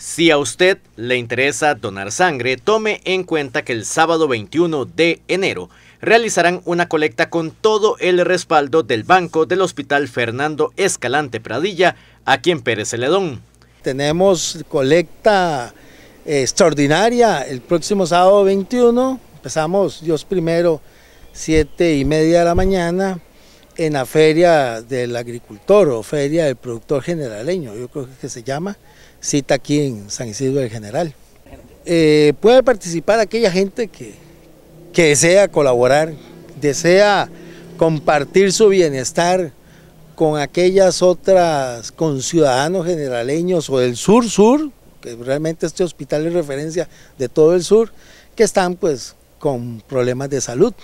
Si a usted le interesa donar sangre, tome en cuenta que el sábado 21 de enero realizarán una colecta con todo el respaldo del banco del Hospital Fernando Escalante Pradilla, aquí en Pérez Celedón. Tenemos colecta eh, extraordinaria el próximo sábado 21, empezamos Dios primero, 7 y media de la mañana, en la feria del agricultor o feria del productor generaleño, yo creo que se llama, cita aquí en San Isidro del General. Eh, puede participar aquella gente que, desea colaborar, desea compartir su bienestar con aquellas otras, con ciudadanos generaleños o del sur-sur, que realmente este hospital es referencia de todo el sur, que están pues con problemas de salud.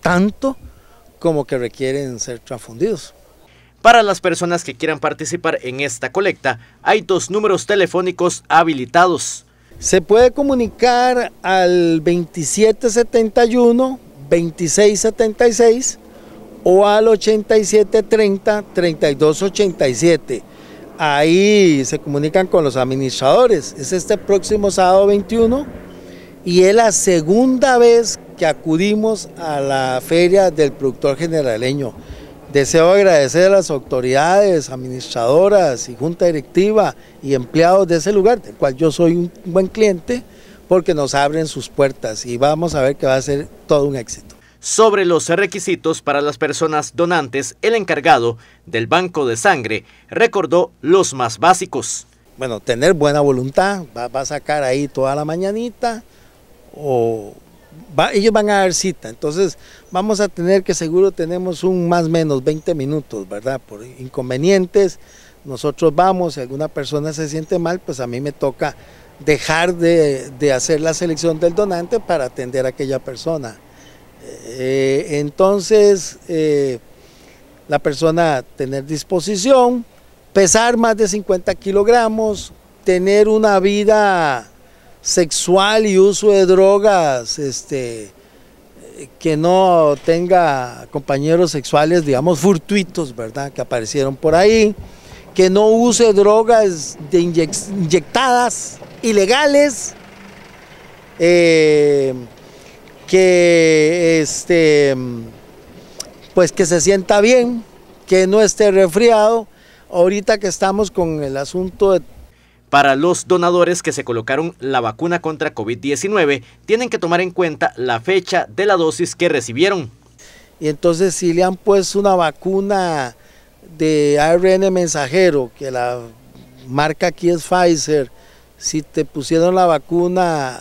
Tanto como que requieren ser transfundidos. Para las personas que quieran participar en esta colecta, hay dos números telefónicos habilitados. Se puede comunicar al 2771 2676 o al 8730 3287. Ahí se comunican con los administradores. Es este próximo sábado 21 y es la segunda vez acudimos a la feria del productor generaleño. Deseo agradecer a las autoridades, administradoras y junta directiva y empleados de ese lugar, del cual yo soy un buen cliente, porque nos abren sus puertas y vamos a ver que va a ser todo un éxito. Sobre los requisitos para las personas donantes, el encargado del banco de sangre recordó los más básicos. Bueno, tener buena voluntad, va a sacar ahí toda la mañanita o ellos van a dar cita, entonces vamos a tener que seguro tenemos un más o menos 20 minutos, ¿verdad? Por inconvenientes, nosotros vamos, si alguna persona se siente mal, pues a mí me toca dejar de, hacer la selección del donante para atender a aquella persona. Eh, entonces, eh, la persona tener disposición, pesar más de 50 kilogramos, tener una vida sexual y uso de drogas, este, que no tenga compañeros sexuales, digamos, furtuitos, ¿verdad?, que aparecieron por ahí, que no use drogas de inyectadas, ilegales, eh, que este pues que se sienta bien, que no esté resfriado. Ahorita que estamos con el asunto de para los donadores que se colocaron la vacuna contra COVID-19, tienen que tomar en cuenta la fecha de la dosis que recibieron. Y entonces si le han puesto una vacuna de ARN mensajero, que la marca aquí es Pfizer, si te pusieron la vacuna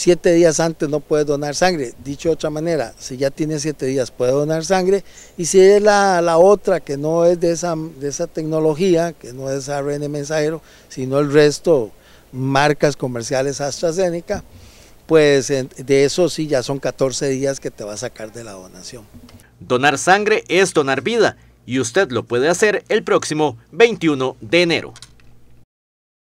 siete días antes no puedes donar sangre. Dicho de otra manera, si ya tiene siete días puede donar sangre y si es la, otra que no es de esa, de esa tecnología, que no es ARN mensajero, sino el resto, marcas comerciales AstraZeneca, pues de eso sí ya son 14 días que te va a sacar de la donación. Donar sangre es donar vida y usted lo puede hacer el próximo 21 de enero.